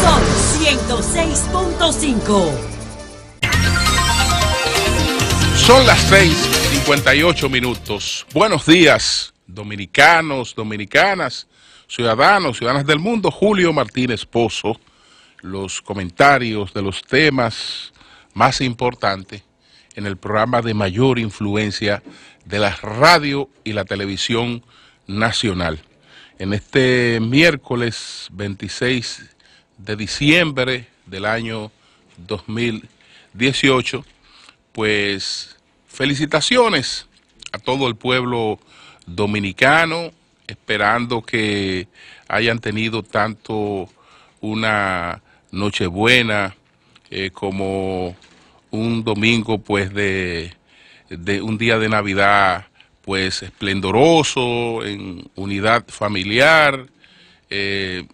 106.5. Son las 6:58 minutos. Buenos días, dominicanos, dominicanas, ciudadanos, ciudadanas del mundo. Julio Martínez Pozo, los comentarios de los temas más importantes en el programa de mayor influencia de la radio y la televisión nacional. En este miércoles 26 de diciembre del año 2018, pues felicitaciones a todo el pueblo dominicano, esperando que hayan tenido tanto una noche buena eh, como un domingo pues de, un día de Navidad pues esplendoroso, en unidad familiar, eh,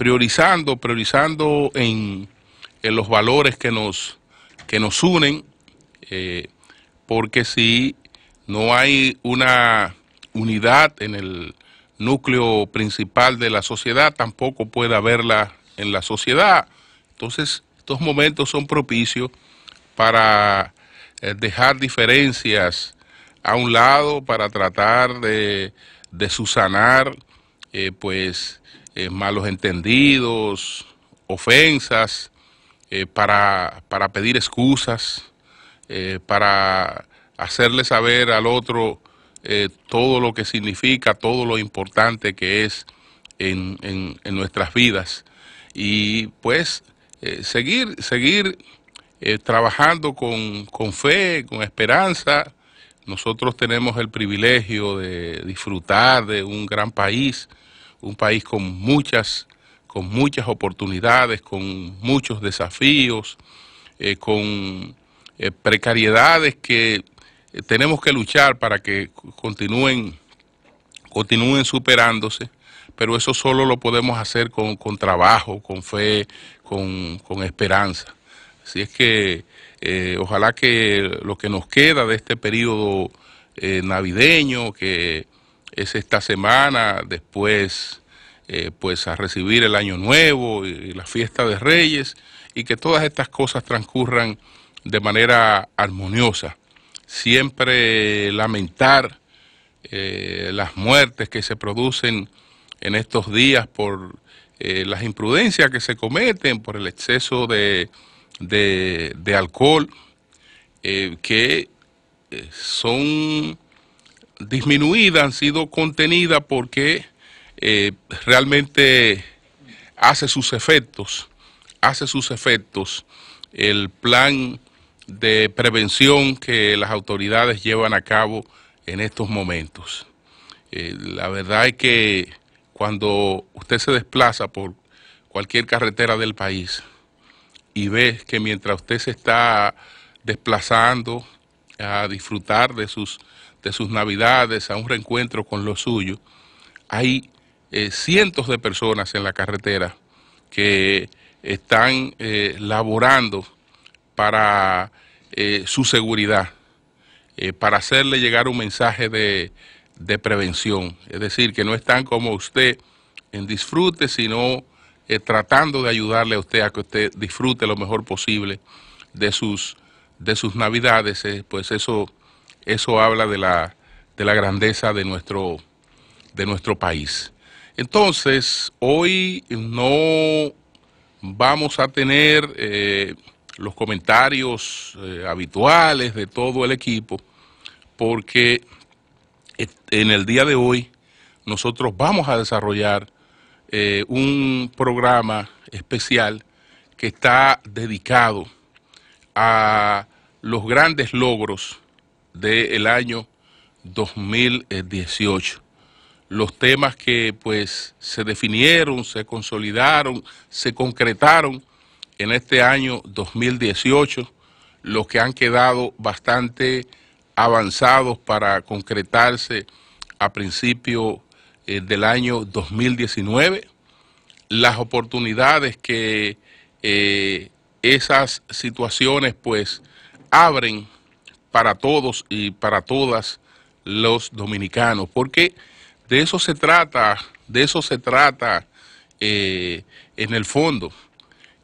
priorizando, priorizando en, en los valores que nos, que nos unen, eh, porque si no hay una unidad en el núcleo principal de la sociedad, tampoco puede haberla en la sociedad. Entonces, estos momentos son propicios para eh, dejar diferencias a un lado, para tratar de, de susanar, eh, pues, eh, malos entendidos, ofensas, eh, para, pedir excusas, eh, para hacerle saber al otro todo lo que significa, todo lo importante que es en, nuestras vidas. Y pues seguir, seguir trabajando con, con fe, con esperanza, nosotros tenemos el privilegio de disfrutar de un gran país un país con muchas, con muchas oportunidades, con muchos desafíos, eh, con eh, precariedades que eh, tenemos que luchar para que continúen, continúen superándose, pero eso solo lo podemos hacer con, trabajo, con fe, con, esperanza. Así es que ojalá que lo que nos queda de este periodo navideño, que es esta semana, después eh, pues a recibir el año nuevo y, la fiesta de Reyes y que todas estas cosas transcurran de manera armoniosa. Siempre lamentar eh, las muertes que se producen en estos días por eh, las imprudencias que se cometen, por el exceso de, alcohol, que son disminuida, han sido contenidas porque eh, realmente hace sus efectos, hace sus efectos el plan de prevención que las autoridades llevan a cabo en estos momentos. Eh, la verdad es que cuando usted se desplaza por cualquier carretera del país y ve que mientras usted se está desplazando a disfrutar de sus de sus navidades a un reencuentro con los suyos, hay eh, cientos de personas en la carretera que están eh, laborando para eh, su seguridad, para hacerle llegar un mensaje de, de, prevención. Es decir, que no están como usted en disfrute, sino tratando de ayudarle a usted a que usted disfrute lo mejor posible de sus, de sus navidades. pues eso eso habla de la, de la grandeza de nuestro, de nuestro país. Entonces, hoy no vamos a tener eh, los comentarios eh, habituales de todo el equipo, porque en el día de hoy nosotros vamos a desarrollar eh, un programa especial que está dedicado a los grandes logros del año 2018. Los temas que pues se definieron, se consolidaron, se concretaron en este año 2018, los que han quedado bastante avanzados para concretarse a principio eh, del año 2019, las oportunidades que eh, esas situaciones pues abren para todos y para todas los dominicanos, porque de eso se trata, de eso se trata eh, en el fondo.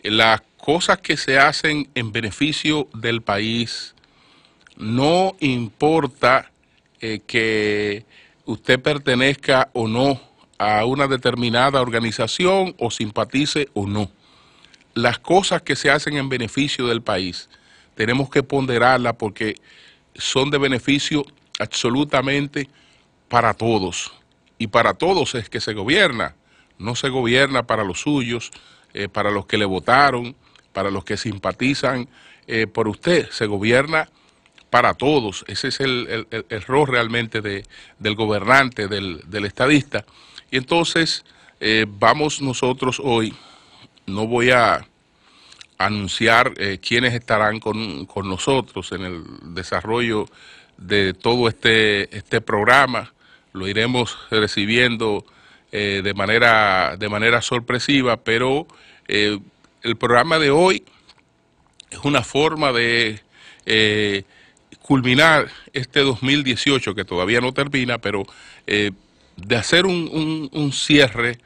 Las cosas que se hacen en beneficio del país, no importa eh, que usted pertenezca o no a una determinada organización o simpatice o no. Las cosas que se hacen en beneficio del país tenemos que ponderarla porque son de beneficio absolutamente para todos. Y para todos es que se gobierna. No se gobierna para los suyos, eh, para los que le votaron, para los que simpatizan eh, por usted. Se gobierna para todos. Ese es el, error realmente del gobernante, del, estadista. Y entonces eh, vamos nosotros hoy, no voy a anunciar eh, quiénes estarán con, nosotros en el desarrollo de todo este, este programa. Lo iremos recibiendo eh, de, manera, de manera sorpresiva, pero eh, el programa de hoy es una forma de culminar este 2018, que todavía no termina, pero de hacer un, un cierre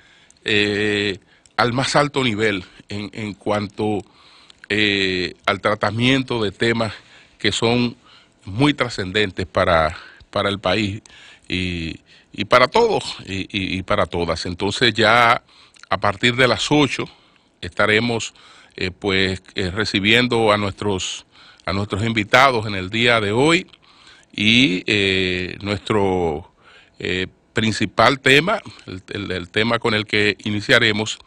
al más alto nivel en, cuanto eh, al tratamiento de temas que son muy trascendentes para, para el país y, y para todos y, para todas. Entonces ya a partir de las 8 estaremos eh, pues eh, recibiendo a nuestros, a nuestros invitados en el día de hoy y nuestro principal tema, el tema con el que iniciaremos,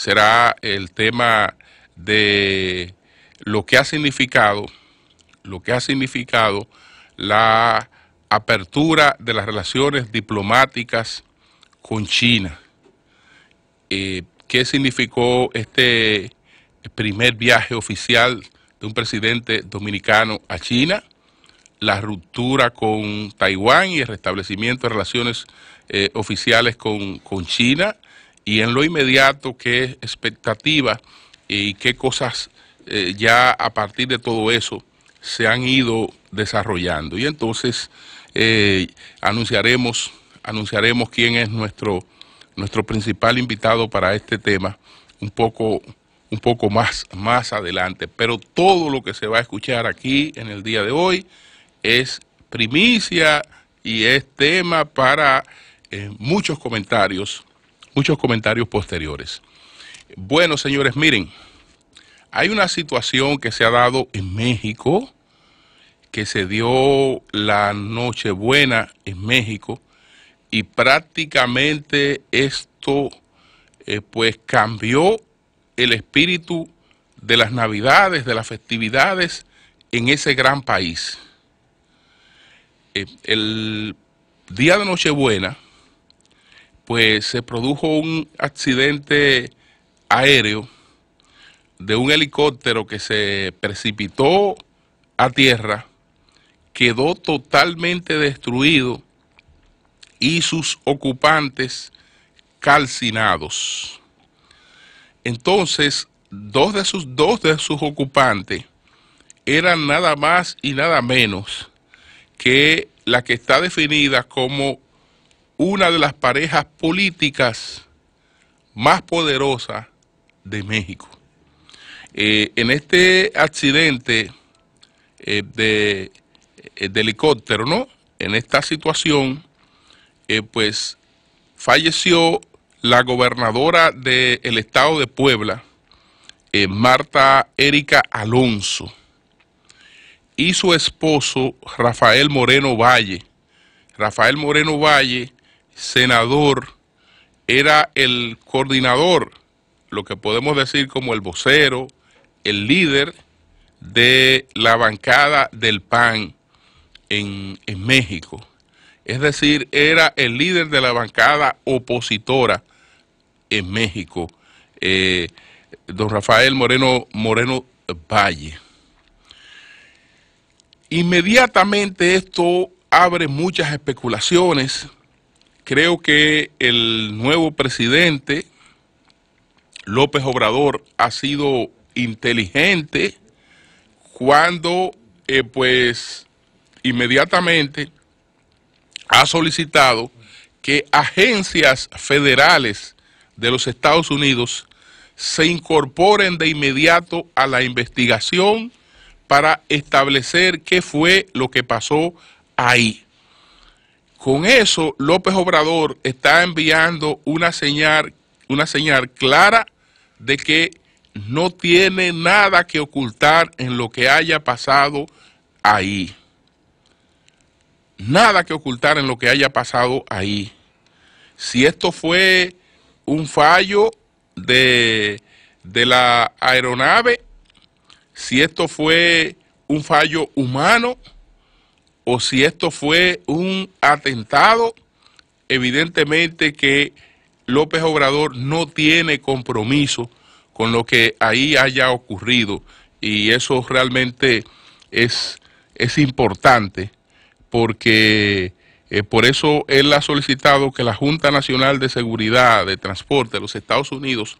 será el tema de lo que ha significado, lo que ha significado la apertura de las relaciones diplomáticas con China. Eh, ¿Qué significó este primer viaje oficial de un presidente dominicano a China? La ruptura con Taiwán y el restablecimiento de relaciones eh, oficiales con, con China y en lo inmediato qué expectativas y qué cosas eh, ya a partir de todo eso se han ido desarrollando. Y entonces eh, anunciaremos, anunciaremos quién es nuestro, nuestro principal invitado para este tema un poco, un poco más, más adelante. Pero todo lo que se va a escuchar aquí en el día de hoy es primicia y es tema para eh, muchos comentarios muchos comentarios posteriores. Bueno, señores, miren, hay una situación que se ha dado en México, que se dio la Nochebuena en México, y prácticamente esto eh, pues cambió el espíritu de las navidades, de las festividades en ese gran país. Eh, el día de Nochebuena, pues se produjo un accidente aéreo de un helicóptero que se precipitó a tierra, quedó totalmente destruido y sus ocupantes calcinados. Entonces, dos de sus, dos de sus ocupantes eran nada más y nada menos que la que está definida como una de las parejas políticas más poderosas de México. Eh, en este accidente eh, eh, de, helicóptero, ¿no? En esta situación, pues falleció la gobernadora del estado de Puebla, Marta Erika Alonso, y su esposo Rafael Moreno Valle. Rafael Moreno Valle senador era el coordinador, lo que podemos decir como el vocero, el líder de la bancada del PAN en, México. Es decir, era el líder de la bancada opositora en México, eh, don Rafael Moreno, Moreno Valle. Inmediatamente esto abre muchas especulaciones creo que el nuevo presidente López Obrador ha sido inteligente cuando eh, pues inmediatamente ha solicitado que agencias federales de los Estados Unidos se incorporen de inmediato a la investigación para establecer qué fue lo que pasó ahí. Con eso, López Obrador está enviando una señal, una señal clara de que no tiene nada que ocultar en lo que haya pasado ahí. Nada que ocultar en lo que haya pasado ahí. Si esto fue un fallo de, de la aeronave, si esto fue un fallo humano, o si esto fue un atentado, evidentemente que López Obrador no tiene compromiso con lo que ahí haya ocurrido y eso realmente es, es importante porque eh, por eso él ha solicitado que la Junta Nacional de Seguridad de Transporte de los Estados Unidos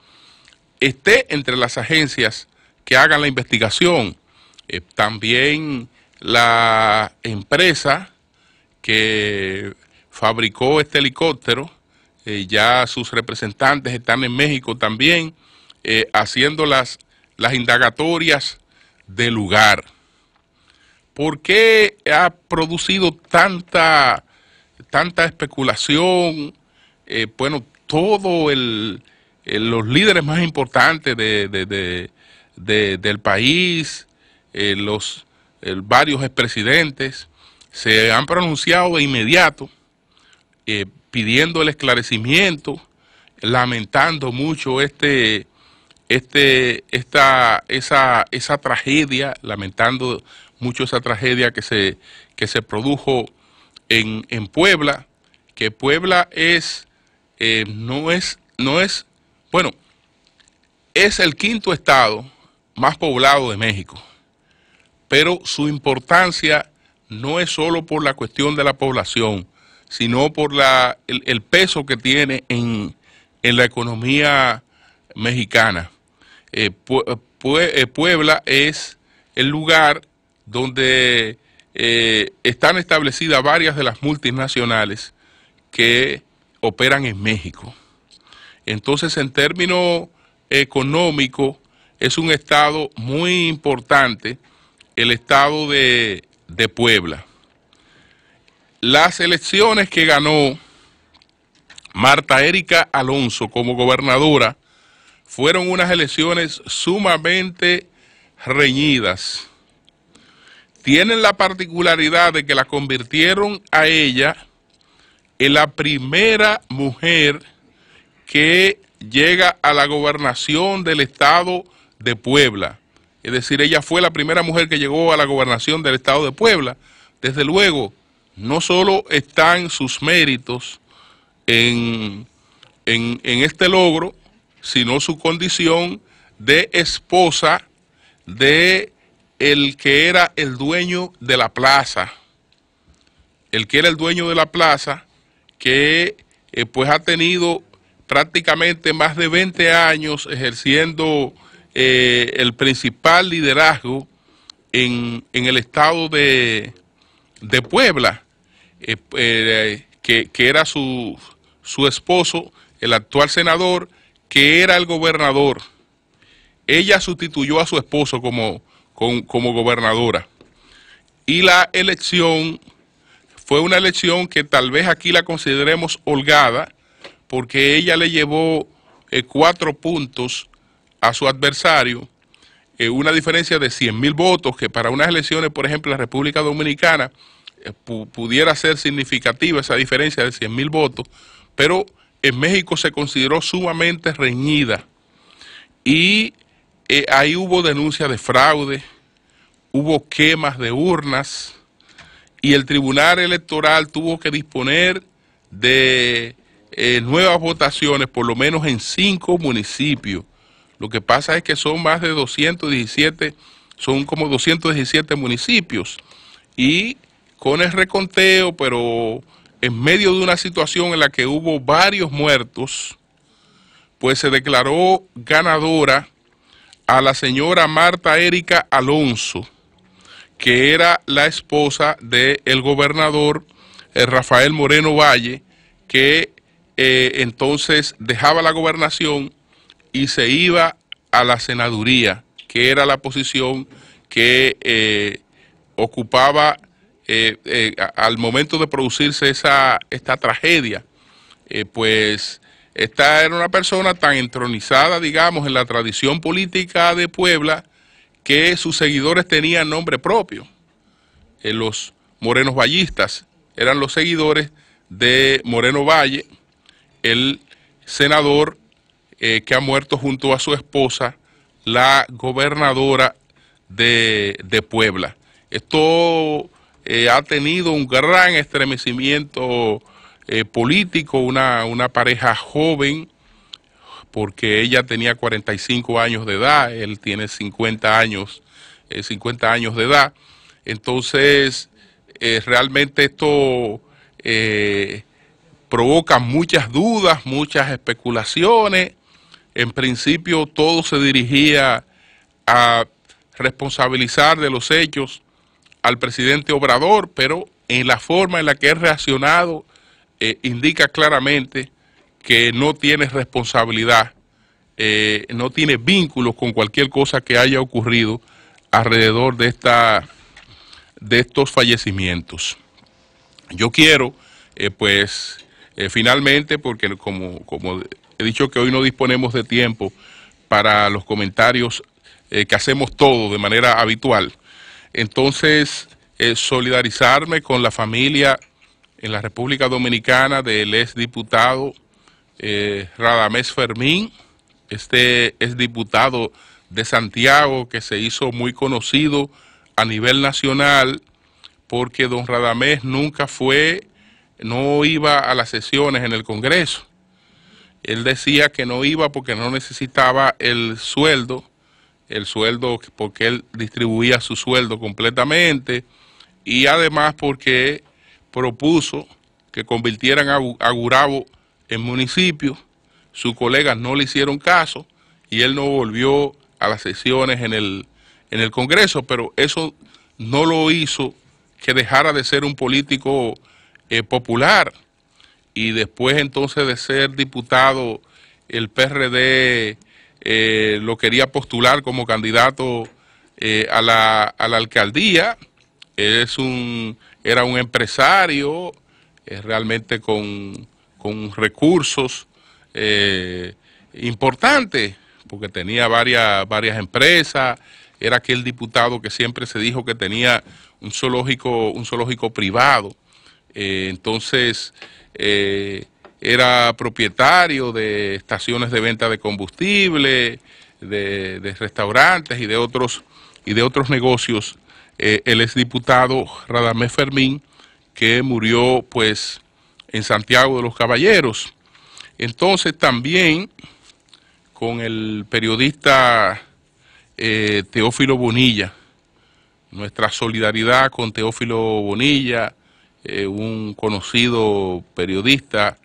esté entre las agencias que hagan la investigación. Eh, también la empresa que fabricó este helicóptero, eh, ya sus representantes están en México también, eh, haciendo las, las indagatorias del lugar. ¿Por qué ha producido tanta, tanta especulación? Eh, bueno, todos los líderes más importantes del país, los varios expresidentes se han pronunciado de inmediato eh, pidiendo el esclarecimiento, lamentando mucho este, este, esta, esa, esa tragedia, lamentando mucho esa tragedia que se, que se produjo en, en Puebla, que Puebla es, eh, no es, no es, bueno, es el quinto estado más poblado de México pero su importancia no es solo por la cuestión de la población, sino por el, peso que tiene en, la economía mexicana. Eh, eh, Puebla es el lugar donde eh, están establecidas varias de las multinacionales que operan en México. Entonces, en términos económicos, es un estado muy importante el estado de, de Puebla. Las elecciones que ganó Marta Erika Alonso como gobernadora fueron unas elecciones sumamente reñidas. Tienen la particularidad de que la convirtieron a ella en la primera mujer que llega a la gobernación del estado de Puebla. Es decir, ella fue la primera mujer que llegó a la gobernación del estado de Puebla. Desde luego, no solo están sus méritos en, este logro, sino su condición de esposa de el que era el dueño de la plaza. El que era el dueño de la plaza, que eh, pues ha tenido prácticamente más de 20 años ejerciendo eh, el principal liderazgo en, en el estado de, Puebla, eh, eh, que, era su, esposo, el actual senador, que era el gobernador. Ella sustituyó a su esposo como, como gobernadora. Y la elección fue una elección que tal vez aquí la consideremos holgada, porque ella le llevó cuatro puntos a su adversario eh, una diferencia de 100.000 votos, que para unas elecciones, por ejemplo, en la República Dominicana, eh, pudiera ser significativa esa diferencia de 100.000 votos, pero en México se consideró sumamente reñida y eh, ahí hubo denuncia de fraude, hubo quemas de urnas y el Tribunal Electoral tuvo que disponer de nuevas votaciones, por lo menos en cinco municipios, lo que pasa es que son más de 217, son como 217 municipios. Y con el reconteo, pero en medio de una situación en la que hubo varios muertos, pues se declaró ganadora a la señora Marta Erika Alonso, que era la esposa del gobernador eh, Rafael Moreno Valle, que eh, entonces dejaba la gobernación y se iba a la senaduría, que era la posición que eh, ocupaba eh, eh, al momento de producirse esta tragedia. pues esta era una persona tan entronizada, digamos, en la tradición política de Puebla, que sus seguidores tenían nombre propio. los morenos vallistas eran los seguidores de Moreno Valle, el senador eh, que ha muerto junto a su esposa, la gobernadora de, Puebla. Esto eh, ha tenido un gran estremecimiento eh, político, una, una pareja joven, porque ella tenía 45 años de edad, él tiene 50 años, 50 años de edad. Entonces, realmente esto provoca muchas dudas, muchas especulaciones en principio todo se dirigía a responsabilizar de los hechos al presidente Obrador, pero en la forma en la que ha reaccionado eh, indica claramente que no tiene responsabilidad, eh, no tiene vínculos con cualquier cosa que haya ocurrido alrededor de, esta, de estos fallecimientos. Yo quiero, eh, pues, eh, finalmente, porque como, he dicho que hoy no disponemos de tiempo para los comentarios eh, que hacemos todos de manera habitual, entonces eh, solidarizarme con la familia en la República Dominicana del ex exdiputado Radamés Fermín, este exdiputado de Santiago que se hizo muy conocido a nivel nacional porque don Radamés nunca fue no iba a las sesiones en el Congreso. Él decía que no iba porque no necesitaba el sueldo, el sueldo porque él distribuía su sueldo completamente y además porque propuso que convirtieran a, Gurabo en municipio. Sus colegas no le hicieron caso y él no volvió a las sesiones en el, en el Congreso, pero eso no lo hizo que dejara de ser un político popular y después entonces de ser diputado el PRD eh, lo quería postular como candidato eh, a, la, a, la, alcaldía. Es un, era un empresario eh, realmente con, recursos importantes, porque tenía varias, varias empresas, era aquel diputado que siempre se dijo que tenía un zoológico, un zoológico privado eh, entonces, eh, era propietario de estaciones de venta de combustible, de, restaurantes y de otros, y de otros negocios. Eh, el exdiputado Radamés Fermín, que murió pues en Santiago de los Caballeros. Entonces también con el periodista eh, Teófilo Bonilla, nuestra solidaridad con Teófilo Bonilla, eh, un conocido periodista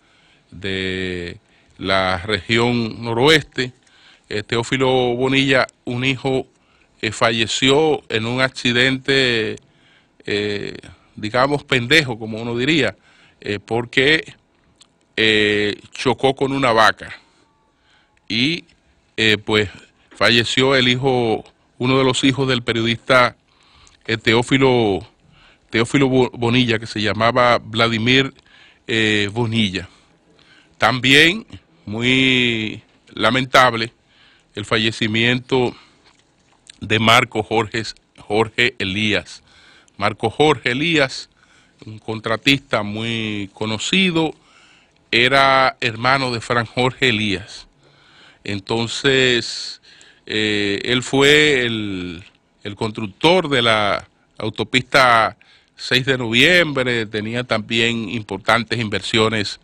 de la región noroeste, eh, Teófilo Bonilla, un hijo eh, falleció en un accidente, digamos, pendejo, como uno diría, porque chocó con una vaca y pues falleció el hijo, uno de los hijos del periodista Teófilo Teófilo Bonilla, que se llamaba Vladimir eh, Bonilla. También, muy lamentable, el fallecimiento de Marco Jorge, Jorge Elías. Marco Jorge Elías, un contratista muy conocido, era hermano de Fran Jorge Elías. Entonces, eh, él fue el, constructor de la autopista 6 de noviembre, tenía también importantes inversiones,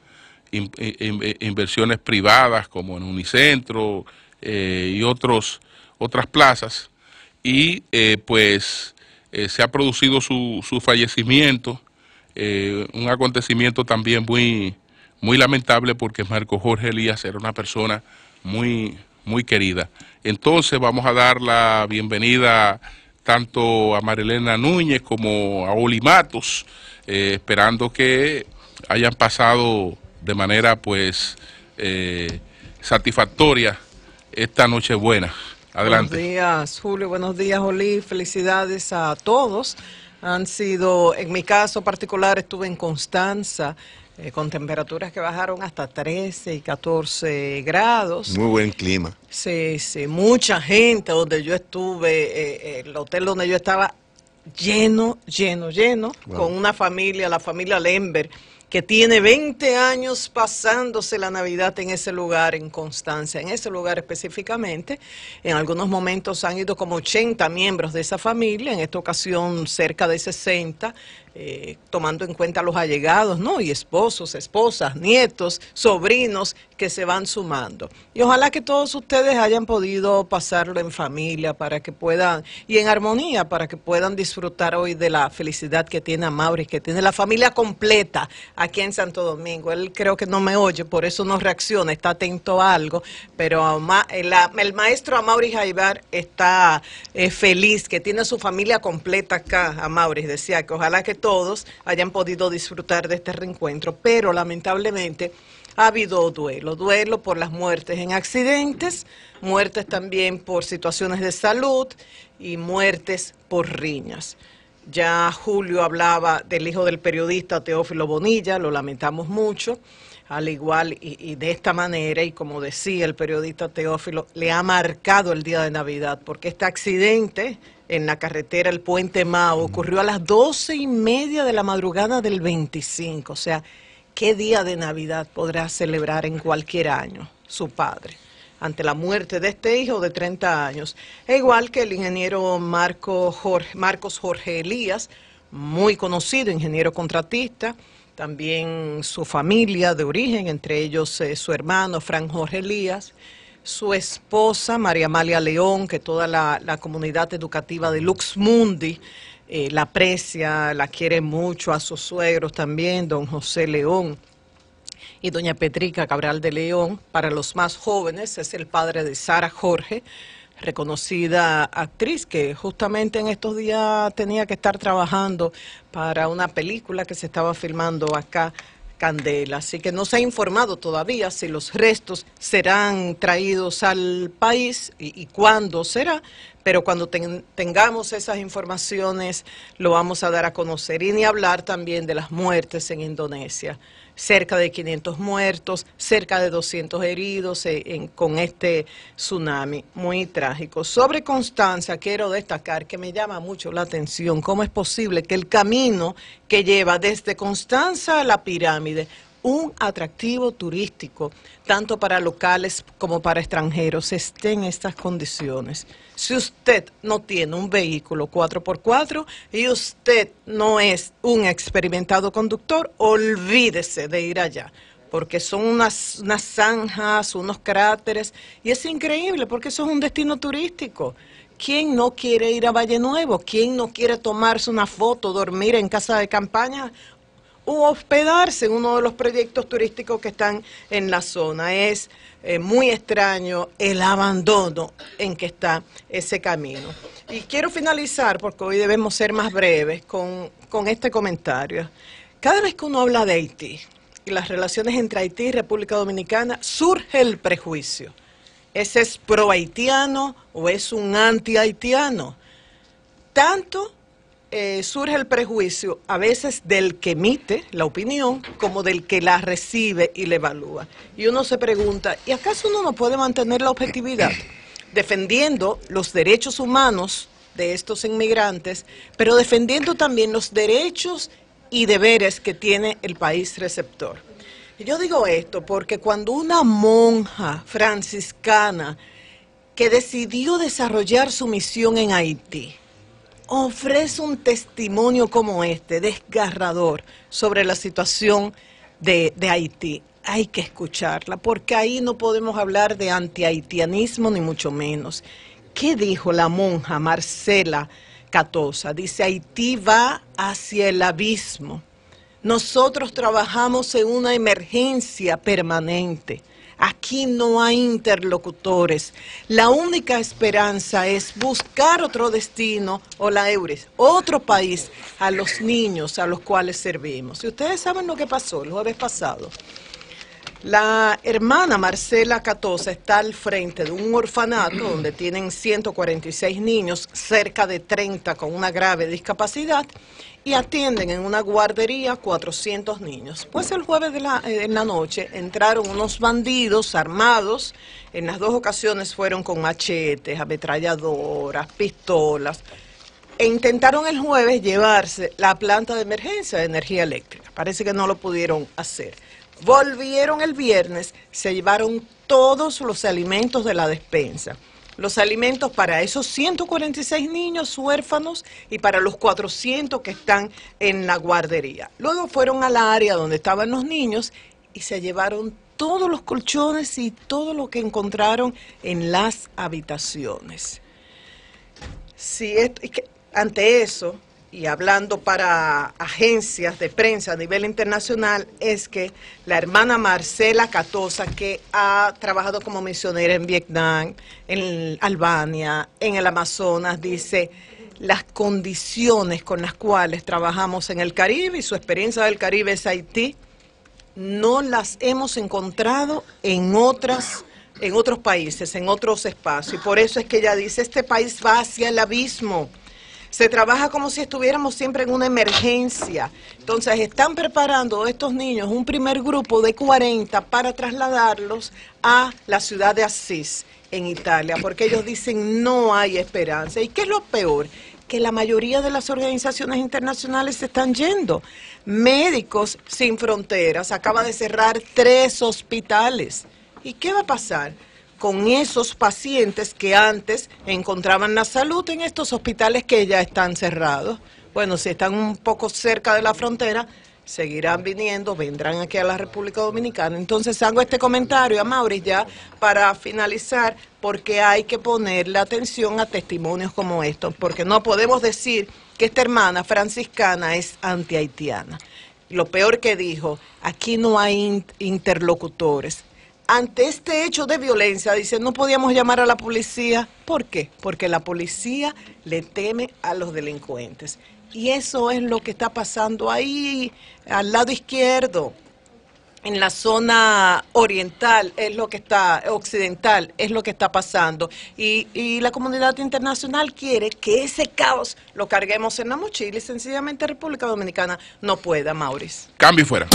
eh, eh, inversiones privadas como en Unicentro eh, y otros, otras plazas. Y pues se ha producido su, su fallecimiento, un acontecimiento también muy, muy lamentable porque Marco Jorge Elías era una persona muy, muy querida. Entonces vamos a dar la bienvenida tanto a Marilena Núñez como a Oli Matos, eh, esperando que hayan pasado de manera pues eh, satisfactoria esta noche buena. Adelante. Buenos días, Julio. Buenos días, Oli. Felicidades a todos. Han sido, en mi caso particular, estuve en Constanza. Eh, con temperaturas que bajaron hasta 13 y 14 grados. Muy buen clima. Sí, sí, mucha gente donde yo estuve, eh, eh, el hotel donde yo estaba lleno, lleno, lleno, con una familia, la familia Lember, que tiene 20 años pasándose la Navidad en ese lugar, en Constancia, en ese lugar específicamente. En algunos momentos han ido como 80 miembros de esa familia, en esta ocasión cerca de 60, eh, tomando en cuenta los allegados, ¿no? Y esposos, esposas, nietos, sobrinos que se van sumando. Y ojalá que todos ustedes hayan podido pasarlo en familia para que puedan, y en armonía, para que puedan disfrutar hoy de la felicidad que tiene Mauri, que tiene la familia completa aquí en Santo Domingo. Él creo que no me oye, por eso no reacciona, está atento a algo, pero el, maestro Mauri Jaibar está eh, feliz, que tiene su familia completa acá, Mauri, decía que ojalá que todos hayan podido disfrutar de este reencuentro, pero lamentablemente ha habido duelo, duelo por las muertes en accidentes, muertes también por situaciones de salud y muertes por riñas. Ya Julio hablaba del hijo del periodista Teófilo Bonilla, lo lamentamos mucho, al igual y, de esta manera, y como decía el periodista Teófilo, le ha marcado el día de Navidad, porque este accidente en la carretera, el puente Mao, ocurrió a las doce y media de la madrugada del 25. O sea, ¿qué día de Navidad podrá celebrar en cualquier año su padre? ante la muerte de este hijo de 30 años. E igual que el ingeniero Marcos Jorge Elías, muy conocido, ingeniero contratista, también su familia de origen, entre ellos eh, su hermano Fran Jorge Elías, su esposa, María Amalia León, que toda la, comunidad educativa de Lux Mundi eh, la aprecia, la quiere mucho, a sus suegros también, don José León y doña Petrica Cabral de León. Para los más jóvenes es el padre de Sara Jorge, reconocida actriz que justamente en estos días tenía que estar trabajando para una película que se estaba filmando acá Candela. Así que no se ha informado todavía si los restos serán traídos al país y, cuándo será, pero cuando tengamos esas informaciones lo vamos a dar a conocer. Y ni hablar también de las muertes en Indonesia cerca de 500 muertos, cerca de 200 heridos eh, con este tsunami, muy trágico. Sobre Constanza, quiero destacar que me llama mucho la atención cómo es posible que el camino que lleva desde Constanza a la pirámide un atractivo turístico, tanto para locales como para extranjeros, esté en estas condiciones. Si usted no tiene un vehículo 4x4 y usted no es un experimentado conductor, olvídese de ir allá porque son unas, unas zanjas, unos cráteres, y es increíble porque eso es un destino turístico. ¿Quién no quiere ir a Valle Nuevo? ¿Quién no quiere tomarse una foto, dormir en casa de campaña o hospedarse en uno de los proyectos turísticos que están en la zona. Es eh, muy extraño el abandono en que está ese camino. Y quiero finalizar, porque hoy debemos ser más breves, con, con este comentario. Cada vez que uno habla de Haití y las relaciones entre Haití y República Dominicana, surge el prejuicio. ¿Ese es pro-haitiano o es un anti-haitiano? Tanto eh, surge el prejuicio a veces del que emite la opinión como del que la recibe y la evalúa. Y uno se pregunta, ¿y acaso uno no puede mantener la objetividad defendiendo los derechos humanos de estos inmigrantes, pero defendiendo también los derechos y deberes que tiene el país receptor? Y yo digo esto porque cuando una monja franciscana que decidió desarrollar su misión en Haití, ofrece un testimonio como este, desgarrador, sobre la situación de, Haití. Hay que escucharla, porque ahí no podemos hablar de antihaitianismo, ni mucho menos. ¿Qué dijo la monja Marcela Catosa? Dice, Haití va hacia el abismo. Nosotros trabajamos en una emergencia permanente. Aquí no hay interlocutores. La única esperanza es buscar otro destino o la EURES, otro país a los niños a los cuales servimos. Y ustedes saben lo que pasó el jueves pasado. La hermana Marcela Catosa está al frente de un orfanato donde tienen 146 niños, cerca de 30 con una grave discapacidad, y atienden en una guardería 400 niños. Pues el jueves de la, eh, en la noche entraron unos bandidos armados, en las dos ocasiones fueron con machetes, ametralladoras, pistolas, e intentaron el jueves llevarse la planta de emergencia de energía eléctrica. Parece que no lo pudieron hacer. Volvieron el viernes, se llevaron todos los alimentos de la despensa. Los alimentos para esos 146 niños huérfanos y para los 400 que están en la guardería. Luego fueron a la área donde estaban los niños y se llevaron todos los colchones y todo lo que encontraron en las habitaciones. Si es que, ante eso, y hablando para agencias de prensa a nivel internacional es que la hermana Marcela Catosa, que ha trabajado como misionera en Vietnam, en Albania, en el Amazonas, dice las condiciones con las cuales trabajamos en el Caribe y su experiencia del Caribe es Haití, no las hemos encontrado en otras en otros países, en otros espacios. Y por eso es que ella dice, este país va hacia el abismo se trabaja como si estuviéramos siempre en una emergencia. Entonces están preparando estos niños un primer grupo de 40 para trasladarlos a la ciudad de Asís, en Italia, porque ellos dicen no hay esperanza. ¿Y qué es lo peor? que la mayoría de las organizaciones internacionales se están yendo. Médicos sin fronteras acaba de cerrar tres hospitales. ¿Y qué va a pasar? con esos pacientes que antes encontraban la salud en estos hospitales que ya están cerrados. Bueno, si están un poco cerca de la frontera, seguirán viniendo, vendrán aquí a la República Dominicana. Entonces hago este comentario a Mauri ya para finalizar, porque hay que ponerle atención a testimonios como estos, porque no podemos decir que esta hermana franciscana es antihaitiana. Lo peor que dijo, aquí no hay interlocutores, ante este hecho de violencia, dice, no podíamos llamar a la policía. ¿Por qué? Porque la policía le teme a los delincuentes. Y eso es lo que está pasando ahí, al lado izquierdo, en la zona oriental, es lo que está, occidental, es lo que está pasando. Y, y la comunidad internacional quiere que ese caos lo carguemos en la mochila y sencillamente República Dominicana no pueda, Maurice. Cambio y fuera.